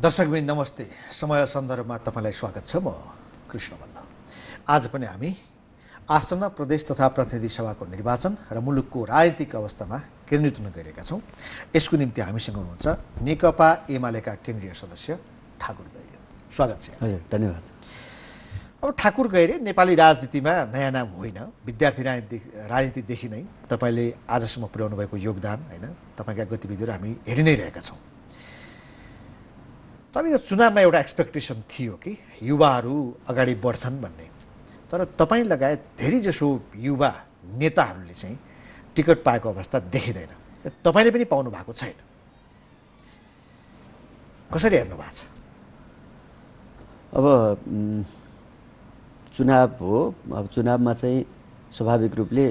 दर्शकबिन नमस्ते समय सन्दर्भमा तपाईँलाई स्वागत छ म कृष्ण आज पनि हामी आसन्न प्रदेश तथा प्रतिनिधि सभाको निर्वाचन र मुलुकको राजनीतिक अवस्थामा केन्द्रित हुन गइरहेका छौँ यसको निम्ति हामीसँग हुनुहुन्छ नेकपा एमालेका केन्द्रीय सदस्य ठाकुर गैरे स्वागत छ हजुर धन्यवाद अब ठाकुर गैरे नेपाली राजनीतिमा नयाँ नाम होइन विद्यार्थी राजनीति राजनीतिदेखि नै तपाईँले आजसम्म पुर्याउनु भएको योगदान होइन तपाईँका गतिविधिहरू हामी हेरि नै रहेका छौँ तर यो चुनावमा एउटा एक्सपेक्टेसन थियो कि युवाहरू अगाडि बढ्छन् भन्ने तर तपाईँ लगायत धेरैजसो युवा नेताहरूले चाहिँ टिकट पाएको अवस्था देखिँदैन तपाईँले पनि पाउनु भएको छैन कसरी हेर्नु भएको छ अब चुनाव हो अब चुनावमा चाहिँ स्वाभाविक रूपले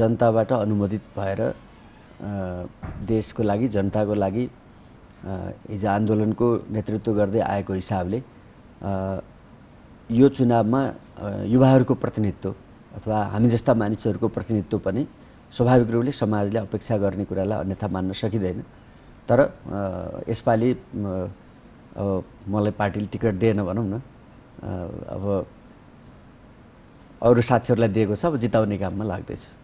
जनताबाट अनुमोदित भएर देशको लागि जनताको लागि हिजो आन्दोलनको नेतृत्व गर्दै आएको हिसाबले यो चुनावमा युवाहरूको प्रतिनिधित्व अथवा हामी जस्ता मानिसहरूको प्रतिनिधित्व पनि स्वाभाविक रूपले समाजले अपेक्षा गर्ने कुरालाई अन्यथा मान्न सकिँदैन तर यसपालि अब मलाई पार्टीले टिकट दिएन भनौँ न अब अरू साथीहरूलाई दिएको छ अब जिताउने काममा लाग्दैछु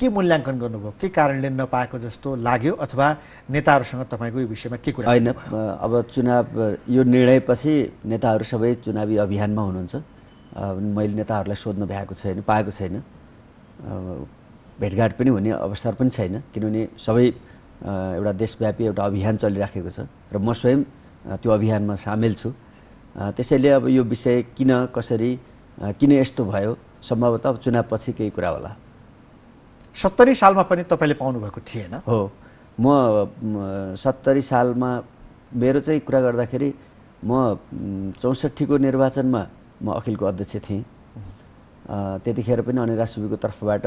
के मूल्याङ्कन गर्नुभयो के कारणले नपाएको जस्तो लाग्यो अथवा नेताहरूसँग तपाईँको यो विषयमा के कुरा होइन अब चुनाव यो निर्णयपछि नेताहरू सबै चुनावी अभियानमा हुनुहुन्छ मैले नेताहरूलाई सोध्नु भ्याएको छैन पाएको छैन भेटघाट पनि हुने अवसर पनि छैन किनभने सबै एउटा देशव्यापी एउटा अभियान चलिराखेको छ र म स्वयं त्यो अभियानमा सामेल छु त्यसैले अब यो विषय किन कसरी किन यस्तो भयो सम्भवतः अब चुनावपछि केही कुरा होला सत्तरी सालमा पनि तपाईँले पाउनुभएको थिएन हो म सत्तरी सालमा मेरो चाहिँ कुरा गर्दाखेरि म चौसठीको निर्वाचनमा म अखिलको अध्यक्ष थिएँ त्यतिखेर पनि अनि राष्ट्रपतिको तर्फबाट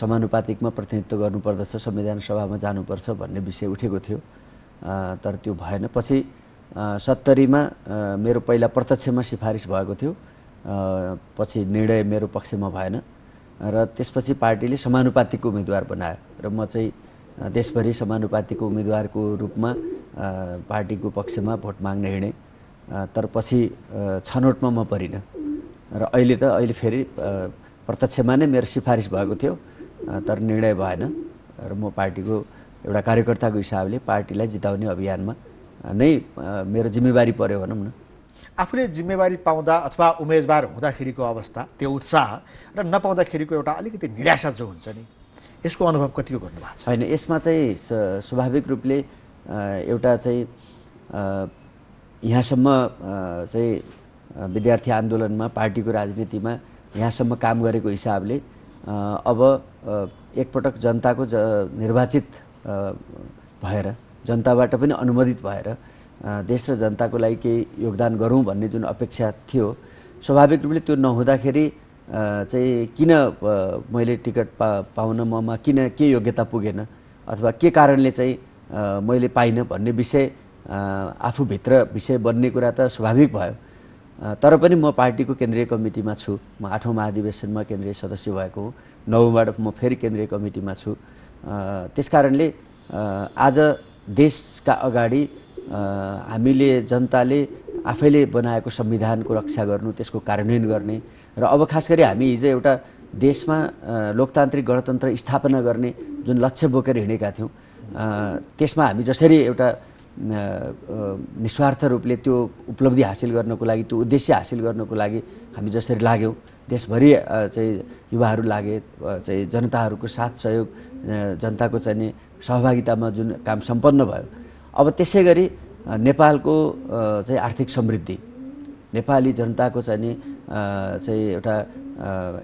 समानुपातिकमा प्रतिनिधित्व गर्नुपर्दछ संविधान सभामा जानुपर्छ भन्ने विषय उठेको थियो तर त्यो भएन पछि सत्तरीमा मेरो पहिला प्रत्यक्षमा सिफारिस भएको थियो पछि निर्णय मेरो पक्षमा भएन र त्यसपछि पार्टीले समानुपातिक उम्मेदवार बनायो र म चाहिँ देशभरि समानुपातिको उम्मेदवारको रूपमा पार्टीको पक्षमा भोट माग्न हिँडेँ तर पछि छनौटमा म परिनँ र अहिले त अहिले फेरि प्रत्यक्षमा नै मेरो सिफारिस भएको थियो तर निर्णय भएन र म पार्टीको एउटा कार्यकर्ताको हिसाबले पार्टीलाई जिताउने अभियानमा नै मेरो जिम्मेवारी पऱ्यो भनौँ न आफूले जिम्मेवारी पाउँदा अथवा उम्मेदवार हुँदाखेरिको अवस्था त्यो उत्साह र नपाउँदाखेरिको एउटा अलिकति निराशा जो हुन्छ नि यसको अनुभव कतिको गर्नुभएको छ होइन यसमा चाहिँ स्वाभाविक रूपले एउटा चाहिँ यहाँसम्म चाहिँ विद्यार्थी आन्दोलनमा पार्टीको राजनीतिमा यहाँसम्म काम गरेको हिसाबले अब एकपटक जनताको ज निर्वाचित भएर जनताबाट पनि अनुमोदित भएर देश र जनताको लागि केही योगदान गरौँ भन्ने जुन अपेक्षा थियो स्वाभाविक रूपले त्यो नहुँदाखेरि चाहिँ किन मैले टिकट पा पाउन ममा किन के योग्यता पुगेन अथवा के कारणले चाहिँ मैले पाइनँ भन्ने विषय आफूभित्र विषय बन्ने कुरा त स्वाभाविक भयो तर पनि म पार्टीको केन्द्रीय कमिटीमा छु म आठौँ महाधिवेशनमा केन्द्रीय सदस्य भएको हुँ नौबाट म फेरि केन्द्रीय कमिटीमा छु त्यस कारणले आज देशका अगाडि हामीले जनताले आफैले बनाएको संविधानको रक्षा गर्नु त्यसको कार्यान्वयन गर्ने र अब खास गरी हामी हिजो एउटा देशमा लोकतान्त्रिक गणतन्त्र स्थापना गर्ने जुन लक्ष्य बोकेर हिँडेका थियौँ त्यसमा हामी जसरी एउटा निस्वार्थ रूपले त्यो उपलब्धि हासिल गर्नको लागि त्यो उद्देश्य हासिल गर्नको लागि हामी जसरी लाग्यौँ देशभरि चाहिँ युवाहरू लागे चाहिँ जनताहरूको साथ सहयोग जनताको चाहिँ सहभागितामा जुन काम सम्पन्न भयो अब त्यसै गरी नेपालको चाहिँ आर्थिक समृद्धि नेपाली जनताको चाहिँ नि चाहिँ एउटा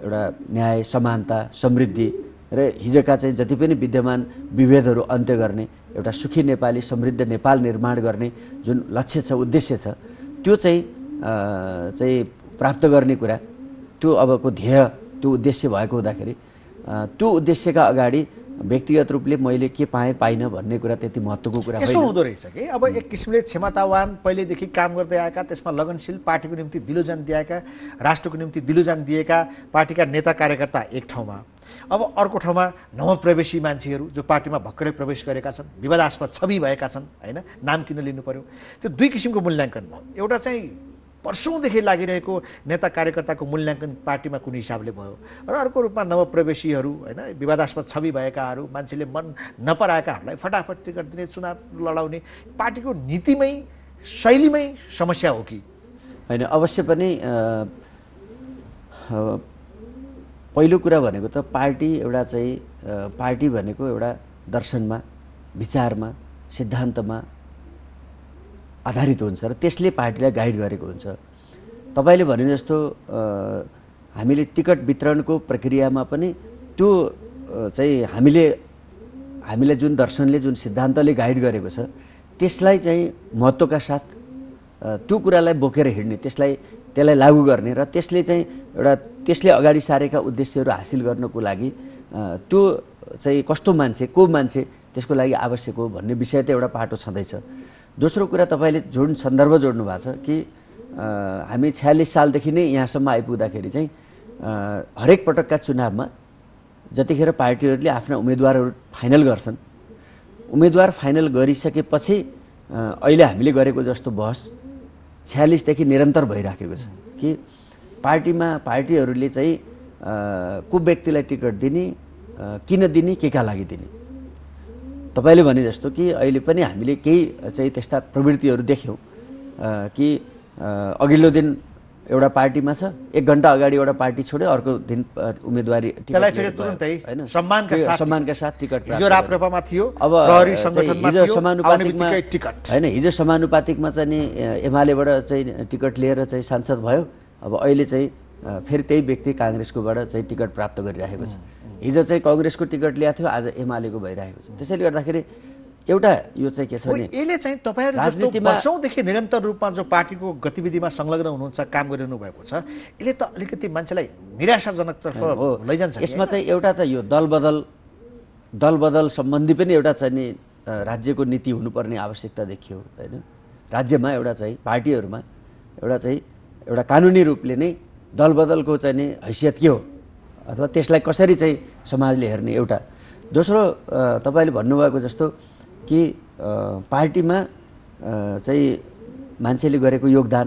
एउटा न्याय समानता समृद्धि र हिजोका चाहिँ जति पनि विद्यमान विभेदहरू अन्त्य गर्ने एउटा सुखी नेपाली समृद्ध नेपाल निर्माण गर्ने जुन लक्ष्य छ उद्देश्य छ त्यो चाहिँ चाहिँ प्राप्त गर्ने कुरा त्यो अबको ध्येय त्यो उद्देश्य भएको हुँदाखेरि त्यो उद्देश्यका अगाडि व्यक्तिगत रूपले मैले के पाएँ पाइनँ भन्ने कुरा त्यति महत्त्वको कुरा यसो हुँदो रहेछ कि अब एक किसिमले क्षमतावान पहिलेदेखि काम गर्दै आएका त्यसमा लगनशील पार्टीको निम्ति दिलोजान दिएका राष्ट्रको निम्ति दिलोजान दिएका पार्टीका नेता कार्यकर्ता एक ठाउँमा अब अर्को ठाउँमा नवप्रवेशी मान्छेहरू जो पार्टीमा भर्खरै प्रवेश गरेका छन् विवादास्पद छवि भएका छन् होइन नाम किन लिनु पर्यो त्यो दुई किसिमको मूल्याङ्कन भयो एउटा चाहिँ वर्षौँदेखि लागिरहेको नेता कार्यकर्ताको मूल्याङ्कन पार्टीमा कुनै हिसाबले भयो र अर्को रूपमा नवप्रवेशीहरू होइन विवादास्पद छवि भएकाहरू मान्छेले मन नपराएकाहरूलाई फटाफट टिकट दिने चुनाव लडाउने पार्टीको नीतिमै शैलीमै समस्या हो कि होइन अवश्य पनि पहिलो कुरा भनेको त पार्टी एउटा चाहिँ पार्टी भनेको एउटा दर्शनमा विचारमा सिद्धान्तमा आधारित हुन्छ र त्यसले पार्टीलाई गाइड गरेको हुन्छ तपाईँले भने जस्तो हामीले टिकट वितरणको प्रक्रियामा पनि त्यो चाहिँ हामीले हामीलाई जुन दर्शनले जुन सिद्धान्तले गाइड गरेको छ त्यसलाई चाहिँ महत्त्वका साथ त्यो कुरालाई बोकेर हिँड्ने त्यसलाई त्यसलाई लागू गर्ने र त्यसले चाहिँ एउटा त्यसले अगाडि सारेका उद्देश्यहरू हासिल गर्नको लागि त्यो चाहिँ कस्तो मान्छे को मान्छे त्यसको लागि आवश्यक हो भन्ने विषय त एउटा पाटो छँदैछ दोस्रो कुरा तपाईँले जोड्नु सन्दर्भ जोड्नु भएको छ कि हामी छ्यालिस सालदेखि नै यहाँसम्म आइपुग्दाखेरि चाहिँ हरेक पटकका चुनावमा जतिखेर पार्टीहरूले आफ्ना उम्मेदवारहरू फाइनल गर्छन् उम्मेदवार फाइनल गरिसकेपछि अहिले हामीले गरेको जस्तो बहस छ्यालिसदेखि निरन्तर भइराखेको छ कि पार्टीमा पार्टीहरूले चाहिँ को व्यक्तिलाई टिकट दिने किन दिने के का लागि दिने तपाईँले भने जस्तो कि अहिले पनि हामीले केही चाहिँ त्यस्ता प्रवृत्तिहरू देख्यौँ कि अघिल्लो दिन एउटा पार्टीमा छ एक घन्टा अगाडि एउटा पार्टी छोड्यो अर्को दिन उम्मेदवारी सम्मानका साथ टिकट हिजो राप्रपामा थियो अब हिजो समानुपातिकमा टिकट होइन हिजो समानुपातिकमा चाहिँ नि एमालेबाट चाहिँ टिकट लिएर चाहिँ सांसद भयो अब अहिले चाहिँ फेरि त्यही व्यक्ति काङ्ग्रेसकोबाट चाहिँ टिकट प्राप्त गरिरहेको छ हिजो चाहिँ कङ्ग्रेसको टिकट ल्याएको थियो आज एमालेको भइरहेको छ त्यसैले गर्दाखेरि एउटा यो चाहिँ के छ भने यसले चाहिँ तपाईँहरू राजनीतिमा वर्षौँदेखि निरन्तर रूपमा जो पार्टीको गतिविधिमा संलग्न हुनुहुन्छ काम गरिरहनु भएको छ यसले त अलिकति मान्छेलाई निराशाजनकतर्फ लैजान्छ यसमा चाहिँ एउटा त यो दलबदल बदल सम्बन्धी पनि एउटा चाहिँ नि राज्यको नीति हुनुपर्ने आवश्यकता देखियो होइन राज्यमा एउटा चाहिँ पार्टीहरूमा एउटा चाहिँ एउटा कानुनी रूपले नै दलबदलको चाहिँ नि हैसियत के हो अथवा त्यसलाई कसरी चाहिँ समाजले हेर्ने एउटा दोस्रो तपाईँले भन्नुभएको जस्तो कि पार्टीमा चाहिँ मान्छेले गरेको योगदान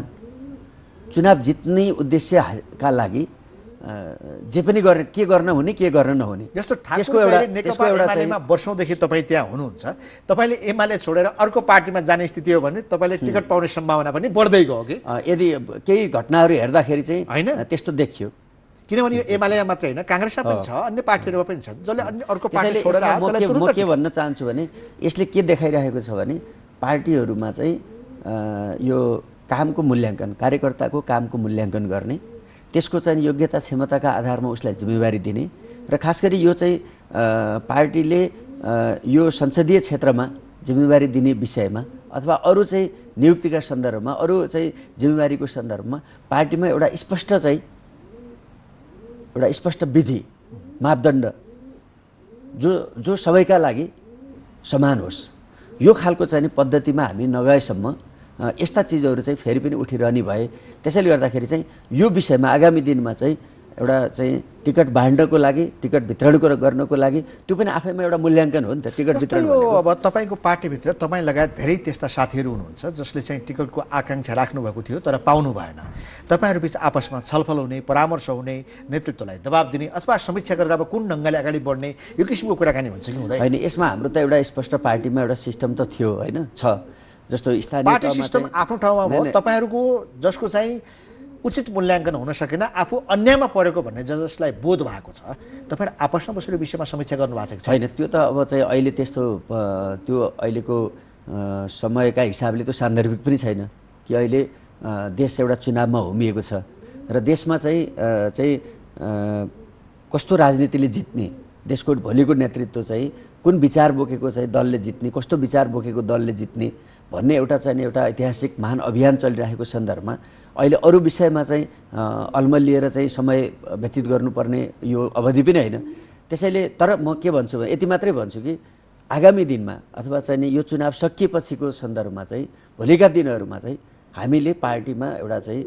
चुनाव जित्ने उद्देश्यका लागि जे पनि गरेर के गर्न हुने के गर्न नहुने जस्तो नेकपा वर्षौँदेखि तपाईँ त्यहाँ हुनुहुन्छ तपाईँले एमाले छोडेर अर्को पार्टीमा जाने स्थिति हो भने तपाईँले टिकट पाउने सम्भावना पनि बढ्दै गयो कि यदि केही घटनाहरू हेर्दाखेरि चाहिँ होइन त्यस्तो देखियो किनभने यो एमाले मात्रै होइन काङ्ग्रेसमा पनि छ अन्य पार्टीहरूमा पनि छ जसले अन्य अर्को पार्टी छोडेर म के भन्न चाहन्छु भने यसले के देखाइरहेको छ भने पार्टीहरूमा चाहिँ यो कामको मूल्याङ्कन कार्यकर्ताको कामको मूल्याङ्कन गर्ने त्यसको चाहिँ योग्यता क्षमताका आधारमा उसलाई जिम्मेवारी दिने र खास गरी यो चाहिँ पार्टीले यो संसदीय क्षेत्रमा जिम्मेवारी दिने विषयमा अथवा अरू चाहिँ नियुक्तिका सन्दर्भमा अरू चाहिँ जिम्मेवारीको सन्दर्भमा पार्टीमा एउटा स्पष्ट चाहिँ एउटा स्पष्ट विधि मापदण्ड जो जो सबैका लागि समान होस् यो खालको चाहिँ पद्धतिमा हामी नगएसम्म यस्ता चिजहरू चाहिँ फेरि पनि उठिरहने भए त्यसैले गर्दाखेरि चाहिँ यो विषयमा आगामी दिनमा चाहिँ एउटा चाहिँ टिकट बाँड्नको लागि टिकट वितरण गर्नको लागि त्यो पनि आफैमा एउटा मूल्याङ्कन हो नि त टिकट वितरण अब तपाईँको पार्टीभित्र तपाईँ लगायत धेरै त्यस्ता साथीहरू हुनुहुन्छ जसले चाहिँ टिकटको आकाङ्क्षा राख्नुभएको थियो तर पाउनु भएन तपाईँहरूबिच आपसमा छलफल हुने परामर्श हुने नेतृत्वलाई दबाब दिने अथवा समीक्षा गरेर अब कुन ढङ्गले अगाडि बढ्ने यो किसिमको कुराकानी हुन्छ कि हुँदैन होइन यसमा हाम्रो त एउटा स्पष्ट पार्टीमा एउटा सिस्टम त थियो होइन छ जस्तो स्थानीय सिस्टम आफ्नो ठाउँमा तपाईँहरूको जसको चाहिँ उचित मूल्याङ्कन हुन सकेन आफू अन्यायमा परेको भन्ने ज जसलाई बोध भएको छ तपाईँहरू आपसमा बसेर विषयमा समीक्षा गर्नु गर्नुभएको छैन त्यो त अब चाहिँ अहिले त्यस्तो त्यो अहिलेको समयका हिसाबले त्यो सान्दर्भिक पनि छैन कि अहिले देश एउटा चुनावमा होमिएको छ र देशमा चाहिँ चाहिँ कस्तो राजनीतिले जित्ने देशको भोलिको नेतृत्व चाहिँ कुन विचार बोकेको चाहिँ दलले जित्ने कस्तो विचार बोकेको दलले जित्ने भन्ने एउटा चाहिँ एउटा ऐतिहासिक महान अभियान चलिरहेको सन्दर्भमा अहिले अरू विषयमा चाहिँ लिएर चाहिँ समय व्यतीत गर्नुपर्ने यो अवधि पनि होइन त्यसैले तर म के भन्छु भने यति मात्रै भन्छु कि आगामी दिनमा अथवा चाहिँ नि यो चुनाव सकिएपछिको सन्दर्भमा चाहिँ भोलिका दिनहरूमा चाहिँ हामीले पार्टीमा एउटा चाहिँ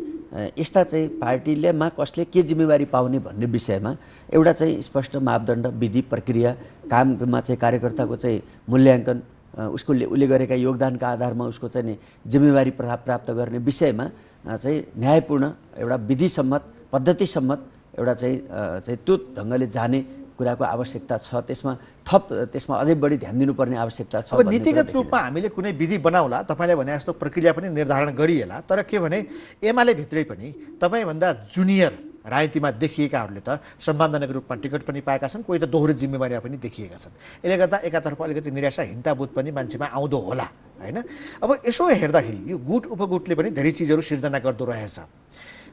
यस्ता चाहिँ पार्टीले मा कसले के जिम्मेवारी पाउने भन्ने विषयमा एउटा चाहिँ स्पष्ट मापदण्ड विधि प्रक्रिया काममा चाहिँ कार्यकर्ताको चाहिँ मूल्याङ्कन उसको उसले गरेका योगदानका आधारमा उसको चाहिँ जिम्मेवारी प्रथा प्राप्त गर्ने विषयमा चाहिँ न्यायपूर्ण एउटा विधिसम्मत पद्धतिसम्मत एउटा चाहिँ चाहिँ त्यो ढङ्गले जाने कुराको आवश्यकता छ त्यसमा थप त्यसमा अझै बढी ध्यान दिनुपर्ने आवश्यकता छ नीतिगत रूपमा हामीले कुनै विधि बनाउला तपाईँले भने जस्तो प्रक्रिया पनि निर्धारण गरिएला तर के भने एमाले भित्रै पनि तपाईँभन्दा जुनियर राजनीतिमा देखिएकाहरूले त सम्मानजनक रूपमा टिकट पनि पाएका छन् कोही त दोहोरो जिम्मेवारीमा पनि देखिएका छन् यसले गर्दा एकातर्फ अलिकति निराशा हिन्ताबोध पनि मान्छेमा आउँदो होला होइन अब यसो हेर्दाखेरि यो गुट उपगुटले पनि धेरै चिजहरू सिर्जना गर्दो रहेछ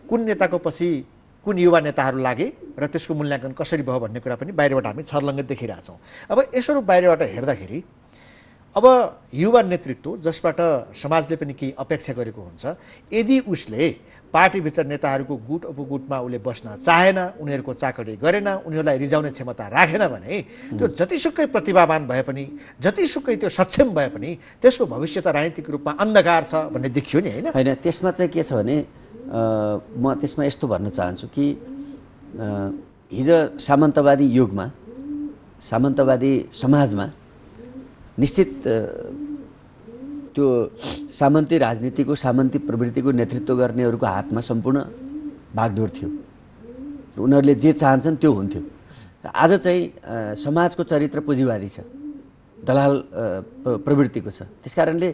कुन नेताको पछि कुन युवा नेताहरू लागे र त्यसको मूल्याङ्कन कसरी भयो भन्ने कुरा पनि बाहिरबाट हामी छर्लङ्गै देखिरहेछौँ अब यसो बाहिरबाट हेर्दाखेरि अब युवा नेतृत्व जसबाट समाजले पनि केही अपेक्षा गरेको हुन्छ यदि उसले पार्टीभित्र नेताहरूको गुट उपगुटमा उसले बस्न चाहेन उनीहरूको चाकडी गरेन उनीहरूलाई रिजाउने क्षमता राखेन भने त्यो जतिसुकै प्रतिभावान भए पनि जतिसुकै त्यो सक्षम भए पनि त्यसको भविष्य त राजनीतिक रूपमा अन्धकार छ भन्ने देखियो नि होइन होइन त्यसमा चाहिँ के छ भने म त्यसमा यस्तो भन्न चाहन्छु कि हिजो सामन्तवादी युगमा सामन्तवादी समाजमा निश्चित त्यो सामन्ती राजनीतिको सामन्ती प्रवृत्तिको नेतृत्व गर्नेहरूको हातमा सम्पूर्ण भागडोर थियो उनीहरूले जे चाहन्छन् त्यो हुन्थ्यो र आज चाहिँ समाजको चरित्र पुँजीवादी छ दलाल प्रवृत्तिको छ त्यस कारणले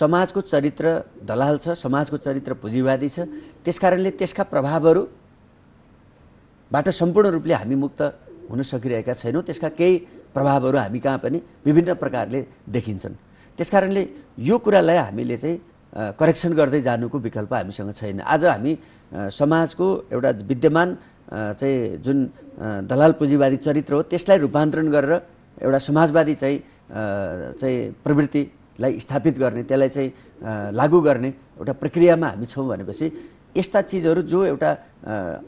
समाजको चरित्र दलाल छ समाजको चरित्र पुँजीवादी छ त्यसकारणले त्यसका प्रभावहरूबाट सम्पूर्ण रूपले हामी मुक्त हुन सकिरहेका छैनौँ त्यसका केही प्रभावहरू हामी कहाँ पनि विभिन्न प्रकारले देखिन्छन् त्यसकारणले यो कुरालाई हामीले चाहिँ करेक्सन गर्दै जानुको विकल्प हामीसँग छैन आज हामी समाजको एउटा विद्यमान चाहिँ जुन दलाल पुँजीवादी चरित्र हो त्यसलाई रूपान्तरण गरेर एउटा समाजवादी चाहिँ चाहिँ प्रवृत्तिलाई स्थापित गर्ने त्यसलाई चाहिँ लागू गर्ने एउटा प्रक्रियामा हामी छौँ भनेपछि यस्ता चिजहरू जो एउटा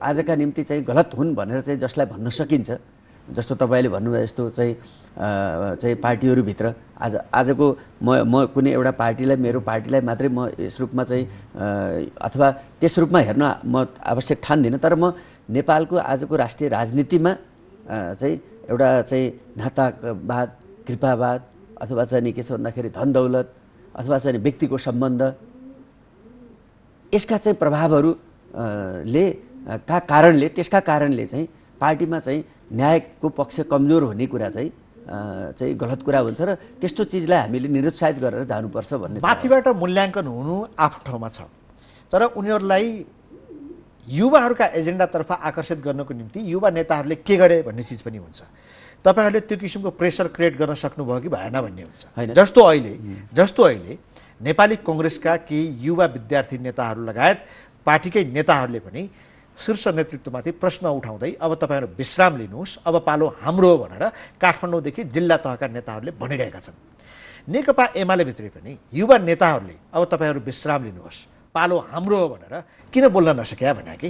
आजका निम्ति चाहिँ गलत हुन् भनेर चाहिँ जसलाई भन्न सकिन्छ जस्तो तपाईँले भन्नुभयो जस्तो चाहिँ चाहिँ पार्टीहरूभित्र आज आजको म म कुनै एउटा पार्टीलाई मेरो पार्टीलाई मात्रै म यस रूपमा चाहिँ अथवा त्यस रूपमा हेर्न म आवश्यक ठान्दिनँ तर म नेपालको आजको राष्ट्रिय राजनीतिमा चाहिँ एउटा चाहिँ नातावाद कृपावाद अथवा चाहिँ नि के छ भन्दाखेरि धन दौलत अथवा चाहिँ व्यक्तिको सम्बन्ध यसका चाहिँ प्रभावहरूले का कारणले त्यसका कारणले चाहिँ पार्टीमा चाहिँ न्यायको पक्ष कमजोर हुने कुरा चाहिँ चाहिँ गलत कुरा हुन्छ र त्यस्तो चिजलाई हामीले निरुत्साहित गरेर जानुपर्छ भन्ने माथिबाट मूल्याङ्कन हुनु आफ्नो ठाउँमा छ तर उनीहरूलाई युवाहरूका एजेन्डातर्फ आकर्षित गर्नको निम्ति युवा नेताहरूले के गरे भन्ने चिज पनि हुन्छ तपाईँहरूले त्यो किसिमको प्रेसर क्रिएट गर्न सक्नुभयो कि भएन भन्ने हुन्छ होइन जस्तो अहिले जस्तो अहिले नेपाली कङ्ग्रेसका केही युवा विद्यार्थी नेताहरू लगायत पार्टीकै नेताहरूले पनि शीर्ष नेतृत्वमाथि प्रश्न उठाउँदै अब तपाईँहरू विश्राम लिनुहोस् अब पालो हाम्रो भनेर काठमाडौँदेखि जिल्ला तहका नेताहरूले भनिरहेका छन् नेकपा एमालेभित्रै पनि युवा नेताहरूले अब तपाईँहरू विश्राम लिनुहोस् पालो हाम्रो भनेर किन बोल्न नसक्या भने कि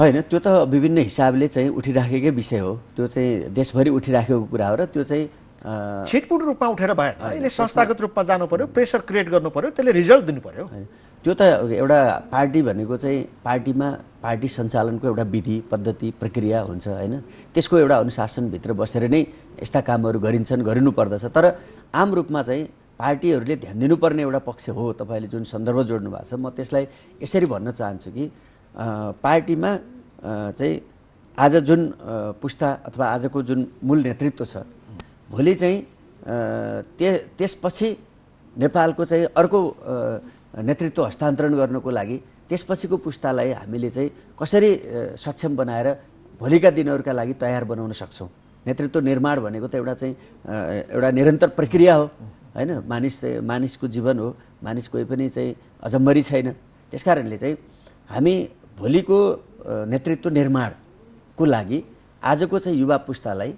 होइन त्यो त विभिन्न हिसाबले चाहिँ उठिराखेकै विषय हो त्यो चाहिँ देशभरि उठिराखेको कुरा हो र त्यो चाहिँ छिटपुट रूपमा उठेर भएन यसले संस्थागत रूपमा जानु पर्यो प्रेसर क्रिएट गर्नु पर्यो त्यसले रिजल्ट दिनु पर्यो त्यो त एउटा पार्टी भनेको चाहिँ पार्टीमा पार्टी सञ्चालनको एउटा विधि पद्धति प्रक्रिया हुन्छ होइन त्यसको एउटा अनुशासनभित्र बसेर नै यस्ता कामहरू गरिन्छन् गरिनुपर्दछ तर आम रूपमा चाहिँ पार्टीहरूले ध्यान दिनुपर्ने एउटा पक्ष हो तपाईँले जुन सन्दर्भ जोड्नु भएको छ म त्यसलाई यसरी भन्न चाहन्छु कि पार्टीमा चाहिँ आज जुन पुस्ता अथवा आजको जुन मूल नेतृत्व छ भोलि चाहिँ त्यसपछि नेपालको चाहिँ अर्को नेतृत्व हस्तान्तरण गर्नको लागि त्यसपछिको पुस्तालाई हामीले चाहिँ कसरी सक्षम बनाएर भोलिका दिनहरूका लागि तयार बनाउन सक्छौँ नेतृत्व निर्माण भनेको त एउटा चाहिँ एउटा निरन्तर प्रक्रिया हो होइन मानिस मानिसको जीवन हो मानिस कोही पनि चाहिँ अजम्बरी छैन त्यस कारणले चाहिँ हामी भोलिको नेतृत्व निर्माणको लागि आजको चाहिँ युवा पुस्तालाई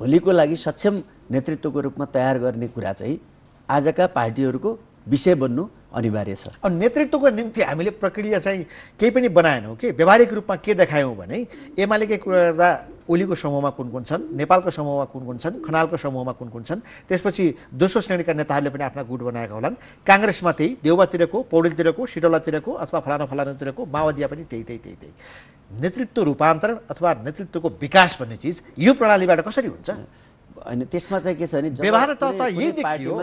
भोलिको लागि सक्षम नेतृत्वको रूपमा तयार गर्ने कुरा चाहिँ आजका पार्टीहरूको विषय बन्नु अनिवार्य छ अब नेतृत्वको निम्ति हामीले प्रक्रिया चाहिँ केही पनि बनाएनौँ कि व्यावहारिक रूपमा के देखायौँ भने एमालेकै कुरा गर्दा ओलीको समूहमा कुन कुन छन् नेपालको समूहमा कुन कुन छन् खनालको समूहमा कुन कुन छन् त्यसपछि दोस्रो श्रेणीका नेताहरूले पनि आफ्ना गुट बनाएका होलान् काङ्ग्रेसमा त्यही देउबातिरको पौडेलतिरको सिटौलातिरको अथवा फलाना फलानातिरको माओवादिया पनि त्यही त्यही त्यही त्यही नेतृत्व रूपान्तरण अथवा नेतृत्वको विकास भन्ने चिज यो प्रणालीबाट कसरी हुन्छ होइन त्यसमा चाहिँ के छ भने व्यवहार त यही देखियो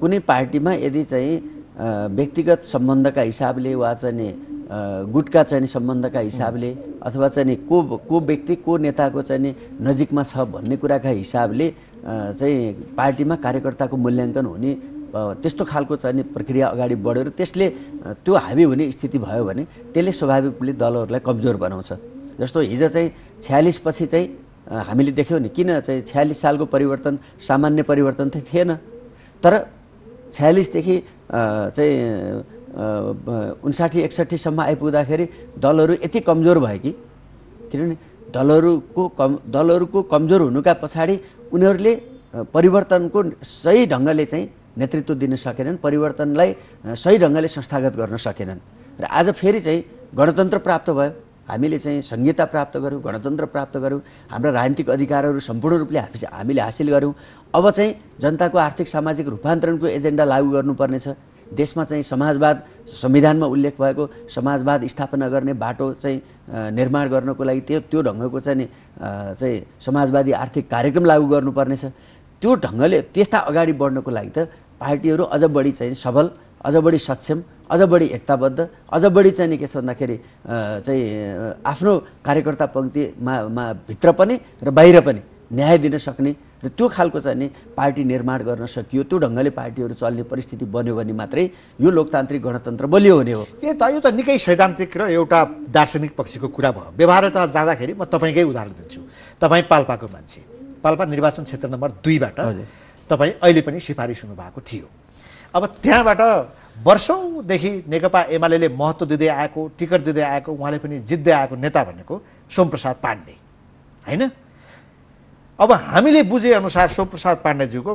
कुनै पार्टीमा यदि चाहिँ व्यक्तिगत सम्बन्धका हिसाबले वा चाहिँ गुटका चाहिँ सम्बन्धका हिसाबले अथवा चाहिँ को को व्यक्ति को नेताको चाहिँ नजिकमा छ भन्ने कुराका हिसाबले चाहिँ पार्टीमा कार्यकर्ताको मूल्याङ्कन हुने त्यस्तो खालको चाहिँ प्रक्रिया अगाडि बढेर त्यसले त्यो हाबी हुने स्थिति भयो भने त्यसले स्वाभाविक रूपले दलहरूलाई कमजोर बनाउँछ जस्तो हिजो चाहिँ छ्यालिसपछि चाहिँ हामीले देख्यौँ नि किन चाहिँ छ्यालिस सालको परिवर्तन सामान्य परिवर्तन त थिएन तर छ्यालिसदेखि चाहिँ उन्साठी एकसट्ठीसम्म आइपुग्दाखेरि दलहरू यति कमजोर भयो कि किनभने दलहरूको कम दलहरूको कमजोर हुनुका पछाडि उनीहरूले परिवर्तनको सही ढङ्गले चाहिँ नेतृत्व दिन सकेनन् परिवर्तनलाई सही ढङ्गले संस्थागत गर्न सकेनन् र आज फेरि चाहिँ गणतन्त्र प्राप्त भयो हामीले चाहिँ संहिता प्राप्त गऱ्यौँ गणतन्त्र प्राप्त गऱ्यौँ हाम्रा राजनीतिक अधिकारहरू सम्पूर्ण रूपले हामीले हासिल गऱ्यौँ अब चाहिँ जनताको आर्थिक सामाजिक रूपान्तरणको एजेन्डा लागू गर्नुपर्नेछ देशमा चाहिँ समाजवाद संविधानमा उल्लेख भएको समाजवाद स्थापना गर्ने बाटो चाहिँ निर्माण गर्नको लागि त्यो त्यो ढङ्गको चाहिँ चाहिँ समाजवादी आर्थिक कार्यक्रम लागू गर्नुपर्नेछ त्यो ढङ्गले त्यस्ता अगाडि बढ्नको लागि त पार्टीहरू अझ बढी चाहिँ सबल अझ बढी सक्षम अझ बढी एकताबद्ध अझ बढी चाहिँ नि के छ भन्दाखेरि चाहिँ आफ्नो कार्यकर्ता पङ्क्तिमा मा भित्र पनि र बाहिर पनि न्याय दिन सक्ने र त्यो खालको चाहिँ नि पार्टी निर्माण गर्न सकियो त्यो ढङ्गले पार्टीहरू चल्ने परिस्थिति बन्यो भने मात्रै यो लोकतान्त्रिक गणतन्त्र बलियो हुने हो ए त यो त निकै सैद्धान्तिक र एउटा दार्शनिक पक्षको कुरा भयो व्यवहारता जाँदाखेरि म तपाईँकै उदाहरण दिन्छु तपाईँ पाल्पाको मान्छे पाल्पा निर्वाचन क्षेत्र नम्बर दुईबाट तपाईँ अहिले पनि सिफारिस हुनुभएको थियो अब त्यहाँबाट वर्षौँदेखि नेकपा एमाले महत्त्व दिँदै आएको टिकट दिँदै आएको उहाँले पनि जित्दै आएको नेता भनेको सोमप्रसाद पाण्डे होइन अब हामीले बुझेअनुसार सोमप्रसाद पाण्डेज्यूको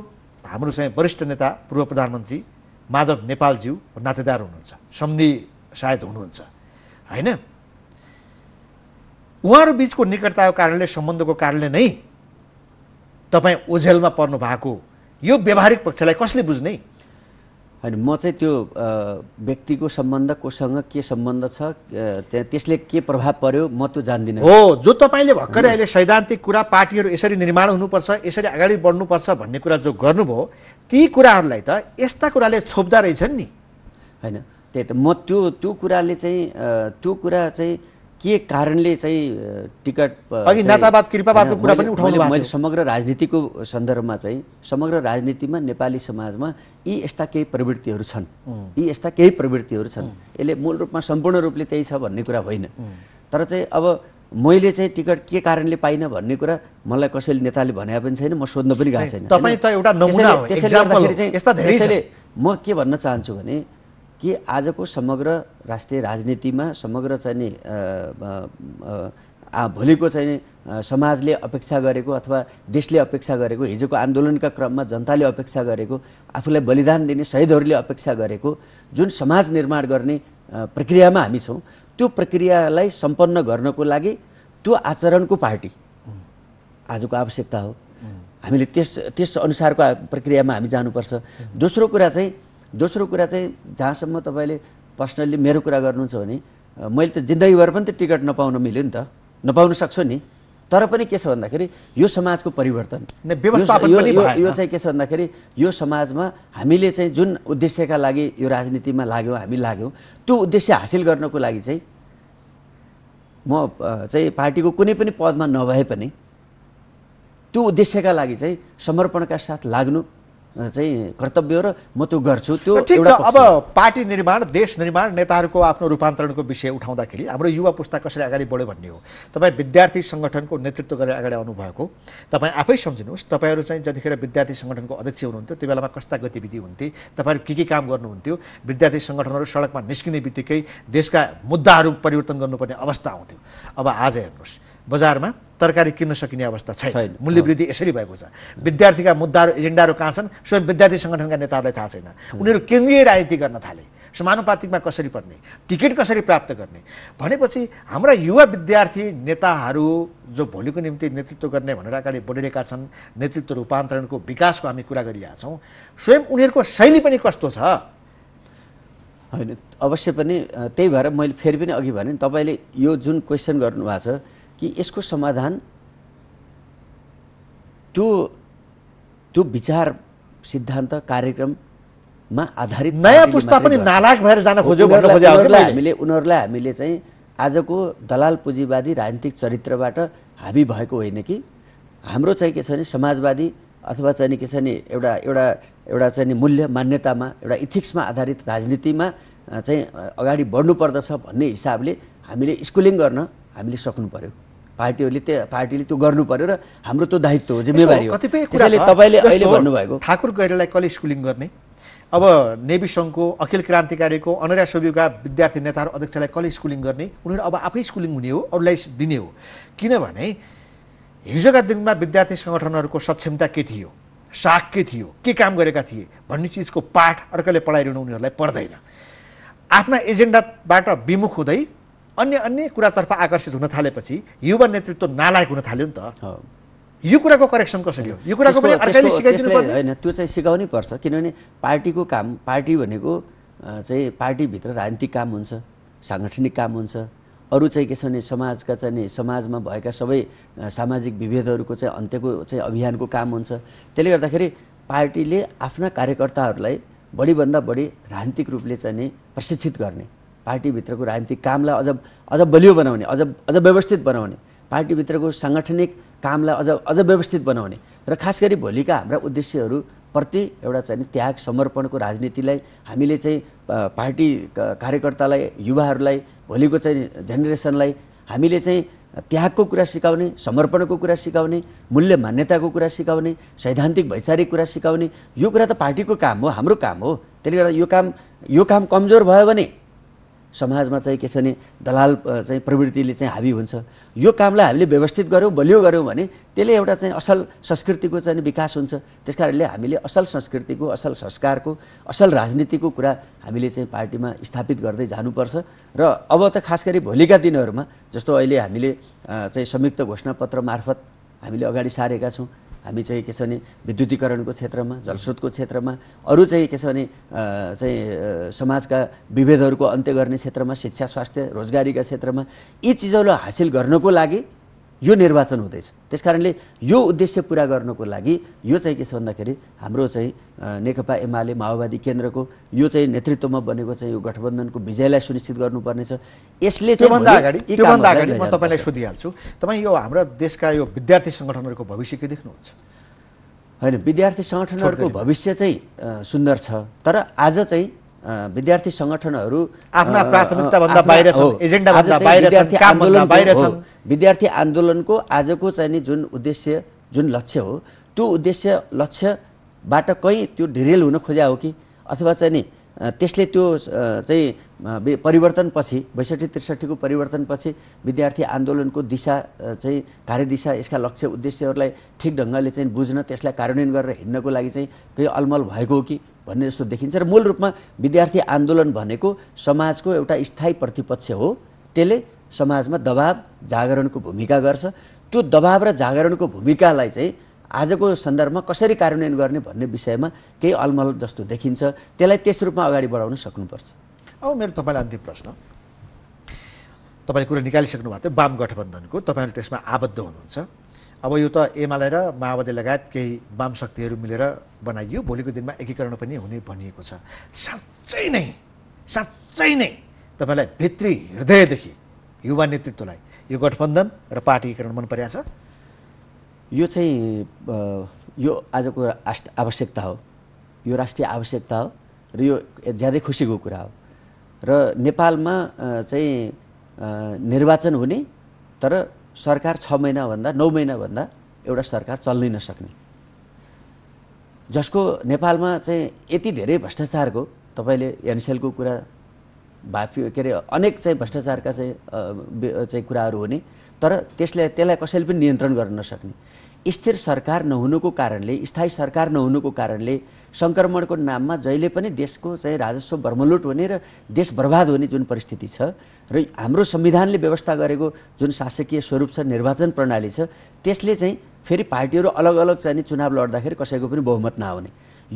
हाम्रो चाहिँ वरिष्ठ नेता पूर्व प्रधानमन्त्री माधव नेपालज्यू नातेदार हुनुहुन्छ सम्धि सायद हुनुहुन्छ होइन उहाँहरू बिचको निकटताको कारणले सम्बन्धको कारणले नै तपाईँ ओझेलमा पर्नु भएको यो व्यावहारिक पक्षलाई कसले बुझ्ने होइन म चाहिँ त्यो व्यक्तिको सम्बन्ध कोसँग के सम्बन्ध छ त्यसले के प्रभाव पर्यो म त्यो जान्दिनँ हो जो तपाईँले भर्खरै अहिले सैद्धान्तिक कुरा पार्टीहरू यसरी निर्माण हुनुपर्छ यसरी अगाडि बढ्नुपर्छ भन्ने कुरा जो गर्नुभयो ती कुराहरूलाई त यस्ता कुराले छोप्दा रहेछन् नि होइन त्यही त म त्यो त्यो कुराले चाहिँ त्यो कुरा चाहिँ के कारणले चाहिँ टिकट अघि नातावाद कृपावादको कुरा पनि उठाउनु मैले समग्र राजनीतिको सन्दर्भमा चाहिँ समग्र राजनीतिमा नेपाली समाजमा यी यस्ता केही प्रवृत्तिहरू छन् यी यस्ता केही प्रवृत्तिहरू छन् यसले मूल रूपमा सम्पूर्ण रूपले त्यही छ भन्ने कुरा होइन तर चाहिँ अब मैले चाहिँ टिकट के कारणले पाइनँ भन्ने कुरा मलाई कसैले नेताले भने पनि छैन म सोध्न पनि गएको छैन म के भन्न चाहन्छु भने कि आजको समग्र राष्ट्रिय राजनीतिमा समग्र चाहिँ नि भोलिको चाहिँ समाजले अपेक्षा गरेको अथवा देशले अपेक्षा गरेको हिजोको आन्दोलनका क्रममा जनताले अपेक्षा गरेको आफूलाई बलिदान दिने शहीदहरूले अपेक्षा गरेको जुन समाज निर्माण गर्ने प्रक्रियामा हामी छौँ त्यो प्रक्रियालाई सम्पन्न गर्नको लागि त्यो आचरणको पार्टी आजको आवश्यकता हो हामीले त्यस त्यस अनुसारको प्रक्रियामा हामी जानुपर्छ दोस्रो कुरा चाहिँ दोस्रो कुरा चाहिँ जहाँसम्म तपाईँले पर्सनल्ली मेरो कुरा गर्नुहुन्छ भने मैले त जिन्दगीभर पनि त टिकट नपाउन मिल्यो नि त नपाउन सक्छु नि तर पनि के छ भन्दाखेरि यो समाजको परिवर्तन यो, यो, यो चाहिँ के छ भन्दाखेरि यो समाजमा हामीले चाहिँ जुन उद्देश्यका लागि यो राजनीतिमा लाग्यौँ हामी लाग्यौँ त्यो उद्देश्य हासिल गर्नको लागि चाहिँ म चाहिँ पार्टीको कुनै पनि पदमा नभए पनि त्यो उद्देश्यका लागि चाहिँ समर्पणका साथ लाग्नु चाहिँ कर्तव्य र म त्यो गर्छु त्यो ठिक छ अब पार्टी निर्माण देश निर्माण नेताहरूको आफ्नो रूपान्तरणको विषय उठाउँदाखेरि हाम्रो युवा पुस्ता कसरी अगाडि बढ्यो भन्ने हो तपाईँ विद्यार्थी सङ्गठनको नेतृत्व गरेर अगाडि आउनुभएको तपाईँ आफै सम्झिनुहोस् तपाईँहरू चाहिँ जतिखेर विद्यार्थी सङ्गठनको अध्यक्ष हुनुहुन्थ्यो त्यो बेलामा कस्ता गतिविधि हुन्थे तपाईँहरू के के काम गर्नुहुन्थ्यो विद्यार्थी सङ्गठनहरू सडकमा निस्किने बित्तिकै देशका मुद्दाहरू परिवर्तन गर्नुपर्ने अवस्था आउँथ्यो अब आज हेर्नुहोस् बजारमा तरकारी किन्न सकिने अवस्था छैन मूल्य वृद्धि यसरी भएको छ विद्यार्थीका मुद्दाहरू एजेन्डाहरू कहाँ छन् स्वयं विद्यार्थी सङ्गठनका नेताहरूलाई थाहा छैन उनीहरू केन्द्रीय राजनीति गर्न थाले समानुपातिकमा कसरी पर्ने टिकट कसरी प्राप्त गर्ने भनेपछि हाम्रा युवा विद्यार्थी नेताहरू जो भोलिको निम्ति नेतृत्व गर्ने भनेर अगाडि बढिरहेका छन् नेतृत्व रूपान्तरणको विकासको हामी कुरा गरिरहेका छौँ स्वयं उनीहरूको शैली पनि कस्तो छ होइन अवश्य पनि त्यही भएर मैले फेरि पनि अघि भने तपाईँले यो जुन क्वेसन गर्नुभएको छ कि यसको समाधान त्यो त्यो विचार सिद्धान्त कार्यक्रममा आधारित नयाँ पुस्ता पनि नालाग भएर जान खोज्यो हामीले उनीहरूलाई हामीले चाहिँ आजको दलाल पुँजीवादी राजनीतिक चरित्रबाट हाबी भएको होइन कि हाम्रो चाहिँ के छ भने समाजवादी अथवा चाहिँ के छ भने एउटा एउटा एउटा चाहिँ नि मूल्य मान्यतामा एउटा इथिक्समा आधारित राजनीतिमा चाहिँ अगाडि बढ्नुपर्दछ भन्ने हिसाबले हामीले स्कुलिङ गर्न हामीले सक्नु पऱ्यो पार्टीहरूले त्यो पार्टीले त्यो गर्नु पर्यो र हाम्रो त्यो दायित्व हो जिम्मेवारी कतिपय कुराले तपाईँले अहिले भन्नुभएको ठाकुर गैरेलाई कलेज स्कुलिङ गर्ने अब नेभी सङ्घको अखिल क्रान्तिकारीको अनरा सोभिका विद्यार्थी नेताहरू अध्यक्षलाई कलेज स्कुलिङ गर्ने उनीहरू अब आफै स्कुलिङ हुने हो अरूलाई दिने हो किनभने हिजोका दिनमा विद्यार्थी सङ्गठनहरूको सक्षमता के थियो साग के थियो के काम गरेका थिए भन्ने चिजको पाठ अर्कैले पढाइरहनु उनीहरूलाई पर्दैन आफ्ना एजेन्डाबाट विमुख हुँदै अन्य अन्य कुरातर्फ आकर्षित हुन थालेपछि युवा नेतृत्व नालायक हुन थाल्यो नि त यो कुराको करेक्सन कसरी हो यो कुराको होइन त्यो चाहिँ सिकाउनै पर्छ किनभने पार्टीको काम पार्टी भनेको चाहिँ पार्टीभित्र राजनीतिक काम हुन्छ साङ्गठनिक काम हुन्छ अरू चाहिँ के छ भने समाजका चाहिँ नि समाजमा भएका सबै सामाजिक विभेदहरूको चाहिँ अन्त्यको चाहिँ अभियानको काम हुन्छ त्यसले गर्दाखेरि पार्टीले आफ्ना कार्यकर्ताहरूलाई बढीभन्दा बढी राजनीतिक रूपले चाहिँ नि प्रशिक्षित गर्ने पार्टीभित्रको राजनीतिक कामलाई अझ अझ बलियो बनाउने अझ अझ व्यवस्थित बनाउने पार्टीभित्रको साङ्गठनिक कामलाई अझ अझ व्यवस्थित बनाउने र खास गरी भोलिका हाम्रा उद्देश्यहरूप्रति एउटा चाहिँ त्याग समर्पणको राजनीतिलाई हामीले चाहिँ पार्टी कार्यकर्तालाई युवाहरूलाई भोलिको चाहिँ जेनेरेसनलाई हामीले चाहिँ त्यागको कुरा सिकाउने समर्पणको कुरा सिकाउने मूल्य मान्यताको कुरा सिकाउने सैद्धान्तिक वैचारिक कुरा सिकाउने यो कुरा त पार्टीको काम हो हाम्रो काम हो त्यसले गर्दा यो काम यो काम कमजोर भयो भने समाजमा चाहिँ के छ भने दलाल चाहिँ प्रवृत्तिले चाहिँ हाबी हुन्छ यो कामलाई हामीले व्यवस्थित गऱ्यौँ बलियो गऱ्यौँ भने त्यसले एउटा चाहिँ असल संस्कृतिको चाहिँ विकास हुन्छ त्यस कारणले हामीले असल संस्कृतिको असल संस्कारको असल राजनीतिको कुरा हामीले चाहिँ पार्टीमा स्थापित गर्दै जानुपर्छ र अब त खास गरी भोलिका दिनहरूमा जस्तो अहिले हामीले चाहिँ संयुक्त घोषणापत्र मार्फत हामीले अगाडि सारेका छौँ हामी चाहिँ के छ भने विद्युतीकरणको क्षेत्रमा जलस्रोतको क्षेत्रमा अरू चाहिँ के छ भने चाहिँ समाजका विभेदहरूको अन्त्य गर्ने क्षेत्रमा शिक्षा स्वास्थ्य रोजगारीका क्षेत्रमा यी चिजहरूलाई हासिल गर्नको लागि यो निर्वाचन हुँदैछ त्यस कारणले यो उद्देश्य पुरा गर्नको लागि यो चाहिँ के छ भन्दाखेरि हाम्रो चाहिँ नेकपा एमाले माओवादी केन्द्रको यो चाहिँ नेतृत्वमा बनेको चाहिँ यो गठबन्धनको विजयलाई सुनिश्चित गर्नुपर्नेछ यसले त्योभन्दा अगाडि त्योभन्दा अगाडि म तपाईँलाई सोधिहाल्छु तपाईँ यो हाम्रो देशका यो विद्यार्थी सङ्गठनहरूको भविष्य के देख्नुहुन्छ होइन विद्यार्थी सङ्गठनहरूको भविष्य चाहिँ सुन्दर छ तर आज चाहिँ विद्यार्थी सङ्गठनहरू आफ्ना प्राथमिकताभन्दा बाहिर छन् भन्दा बाहिर छन् भन्दा बाहिर छन् विद्यार्थी आन्दोलनको आजको चाहिँ नि जुन उद्देश्य जुन लक्ष्य हो त्यो उद्देश्य लक्ष्यबाट कहीँ त्यो ढिरेल हुन खोज्या हो कि अथवा चाहिँ नि त्यसले त्यो चाहिँ परिवर्तनपछि बैसठी त्रिसठीको परिवर्तनपछि विद्यार्थी आन्दोलनको दिशा चाहिँ कार्यदिशा यसका लक्ष्य उद्देश्यहरूलाई ठिक ढङ्गले चाहिँ बुझ्न त्यसलाई कार्यान्वयन गरेर हिँड्नको लागि चाहिँ केही अलमल भएको हो कि भन्ने जस्तो देखिन्छ र मूल रूपमा विद्यार्थी आन्दोलन भनेको समाजको एउटा स्थायी प्रतिपक्ष हो त्यसले समाजमा दबाब जागरणको भूमिका गर्छ त्यो दबाव र जागरणको भूमिकालाई चाहिँ आजको सन्दर्भमा कसरी कार्यान्वयन गर्ने भन्ने विषयमा केही अलमल जस्तो देखिन्छ त्यसलाई त्यस रूपमा अगाडि बढाउन सक्नुपर्छ अब मेरो तपाईँलाई अन्तिम प्रश्न तपाईँले कुरा निकालिसक्नु भएको थियो वाम गठबन्धनको तपाईँहरू त्यसमा आबद्ध हुनुहुन्छ अब यो त एमाले र माओवादी लगायत केही वाम शक्तिहरू मिलेर बनाइयो भोलिको दिनमा एकीकरण पनि हुने भनिएको छ साँच्चै नै साँच्चै नै तपाईँलाई भित्री हृदयदेखि युवा नेतृत्वलाई यो गठबन्धन र पार्टी एकीकरण मन परिरहेको छ यो चाहिँ यो आजको आवश्यकता हो यो राष्ट्रिय आवश्यकता हो र यो ज्यादै खुसीको कुरा हो र नेपालमा चाहिँ निर्वाचन हुने तर सरकार छ महिनाभन्दा नौ महिनाभन्दा एउटा सरकार चल्नै नसक्ने जसको नेपालमा चाहिँ यति धेरै भ्रष्टाचारको तपाईँले एनसेलको कुरा भापी के अरे अनेक चाहिँ भ्रष्टाचारका चाहिँ चाहिँ कुराहरू हुने तर त्यसले त्यसलाई कसैले पनि नियन्त्रण गर्न नसक्ने स्थिर सरकार नहुनुको कारणले स्थायी सरकार नहुनुको कारणले सङ्क्रमणको नाममा जहिले पनि देशको चाहिँ राजस्व भर्मलुट हुने र देश बर्बाद हुने जुन परिस्थिति छ र हाम्रो संविधानले व्यवस्था गरेको जुन शासकीय स्वरूप छ निर्वाचन प्रणाली छ त्यसले चाहिँ फेरि पार्टीहरू अलग अलग चाहिँ चुनाव लड्दाखेरि कसैको पनि बहुमत नआउने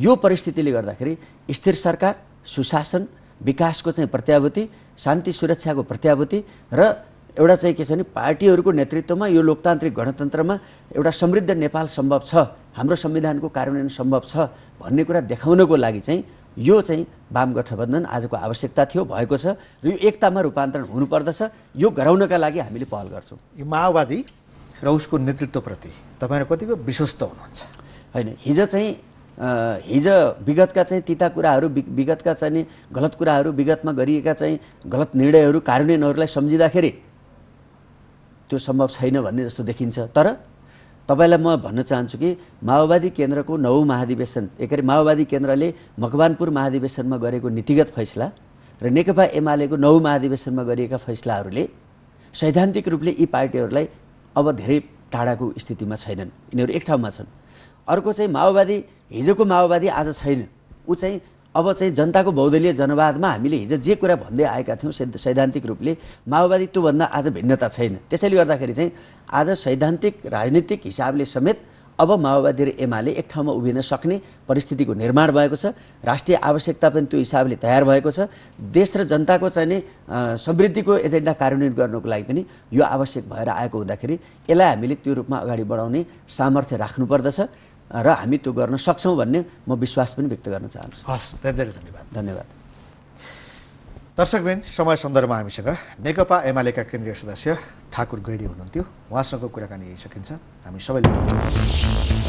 यो परिस्थितिले गर्दाखेरि स्थिर सरकार सुशासन विकासको चाहिँ प्रत्याभूति शान्ति सुरक्षाको प्रत्याभूति र एउटा चाहिँ के छ भने पार्टीहरूको नेतृत्वमा यो लोकतान्त्रिक गणतन्त्रमा एउटा समृद्ध नेपाल सम्भव छ हाम्रो संविधानको कार्यान्वयन सम्भव छ भन्ने कुरा देखाउनको लागि चाहिँ यो चाहिँ वाम गठबन्धन आजको आवश्यकता थियो भएको छ र यो एकतामा रूपान्तरण हुनुपर्दछ यो गराउनका लागि हामीले पहल गर्छौँ यो माओवादी र उसको नेतृत्वप्रति तपाईँहरू कतिको विश्वस्त हुनुहुन्छ होइन हिजो चाहिँ हिज विगतका चाहिँ तिता कुराहरू विगतका चाहिँ गलत कुराहरू विगतमा गरिएका चाहिँ गलत निर्णयहरू कार्यान्वयनहरूलाई सम्झिँदाखेरि त्यो सम्भव छैन भन्ने जस्तो देखिन्छ तर तपाईँलाई म भन्न चाहन्छु कि माओवादी केन्द्रको नौ महाधिवेशन एक माओवादी केन्द्रले मकवानपुर महाधिवेशनमा गरेको नीतिगत फैसला र नेकपा एमालेको नौ महाधिवेशनमा गरिएका फैसलाहरूले सैद्धान्तिक रूपले यी पार्टीहरूलाई अब धेरै टाढाको स्थितिमा छैनन् यिनीहरू एक ठाउँमा छन् अर्को चाहिँ माओवादी हिजोको माओवादी आज छैन ऊ चाहिँ अब चाहिँ जनताको बौद्धलीय जनवादमा हामीले हिजो जे कुरा भन्दै आएका थियौँ सैद्धान्तिक रूपले माओवादी त्योभन्दा आज भिन्नता छैन त्यसैले गर्दाखेरि चाहिँ आज सैद्धान्तिक राजनीतिक हिसाबले समेत अब माओवादी र एमाले एक ठाउँमा उभिन सक्ने परिस्थितिको निर्माण भएको छ राष्ट्रिय आवश्यकता पनि त्यो हिसाबले तयार भएको छ देश र जनताको चाहिँ चाहिने समृद्धिको एजेन्डा कार्यान्वयन गर्नुको लागि पनि यो आवश्यक भएर आएको हुँदाखेरि यसलाई हामीले त्यो रूपमा अगाडि बढाउने सामर्थ्य राख्नुपर्दछ र हामी त्यो गर्न सक्छौँ भन्ने म विश्वास पनि व्यक्त गर्न चाहन्छु हस् धेरै धेरै धन्यवाद धन्यवाद दर्शकबिन समय सन्दर्भमा हामीसँग नेकपा एमालेका केन्द्रीय सदस्य ठाकुर गैरी हुनुहुन्थ्यो उहाँसँगको कुराकानी सकिन्छ हामी सबैले